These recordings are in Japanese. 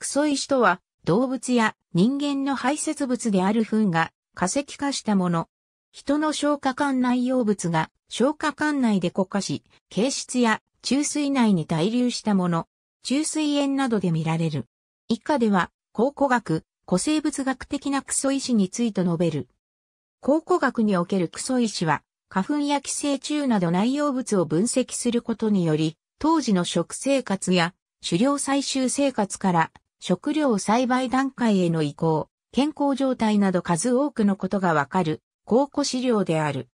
クソ石とは、動物や人間の排泄物である糞が化石化したもの。人の消化管内容物が消化管内で固化し、形質や中水内に滞留したもの、中水炎などで見られる。以下では、考古学、古生物学的なクソ石について述べる。考古学におけるクソ石は、花粉や寄生虫など内容物を分析することにより、当時の食生活や狩猟採集生活から食料栽培段階への移行、健康状態など数多くのことがわかる、考古資料である。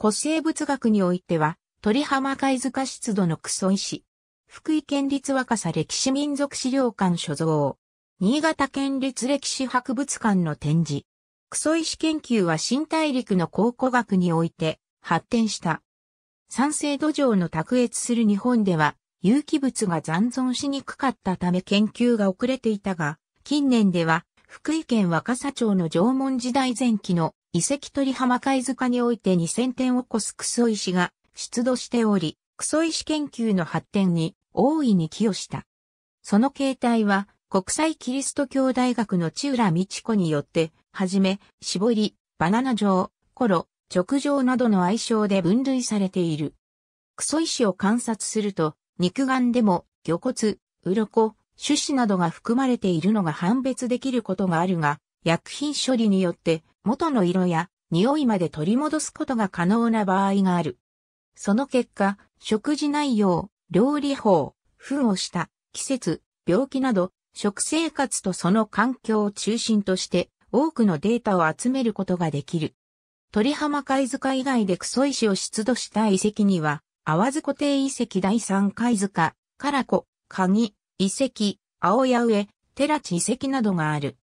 古生物学においては、鳥浜貝塚湿度のクソ石。福井県立若狭歴史民族資料館所蔵。新潟県立歴史博物館の展示。クソ石研究は新大陸の考古学において発展した。酸性土壌の卓越する日本では有機物が残存しにくかったため研究が遅れていたが、近年では、福井県若狭町の縄文時代前期の遺跡鳥浜貝塚において2000点を超すクソ石が出土しており、クソ石研究の発展に大いに寄与した。その形態は、国際キリスト教大学の千浦道子によって、はじめ、絞り、バナナ状、コロ、直状などの愛称で分類されている。クソ石を観察すると、肉眼でも、魚骨、鱗、種子などが含まれているのが判別できることがあるが、薬品処理によって元の色や匂いまで取り戻すことが可能な場合がある。その結果、食事内容、料理法、糞をした、季節、病気など、食生活とその環境を中心として多くのデータを集めることができる。鳥浜貝塚以外でクソ石を出土した遺跡には、ワ津固定遺跡第三貝塚、唐子、鍵、遺跡、青八上、寺地遺跡などがある。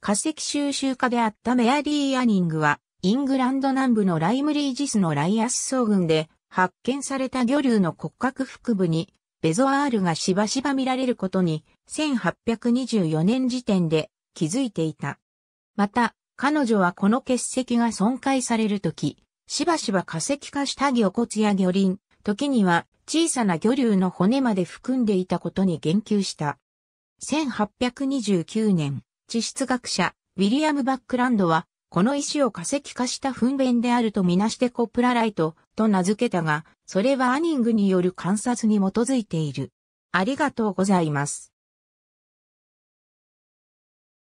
化石収集家であったメアリー・アニングは、イングランド南部のライムリージスのライアス層群で発見された魚竜の骨格腹部にベゾアールがしばしば見られることに1824年時点で気づいていた。また、彼女はこの結石が損壊されるとき、しばしば化石化した魚骨や魚鱗、時には小さな魚竜の骨まで含んでいたことに言及した。1829年、地質学者、ウィリアム・バックランドは、この石を化石化した糞便であるとみなしてコプラライトと名付けたが、それはアニングによる観察に基づいている。ありがとうございます。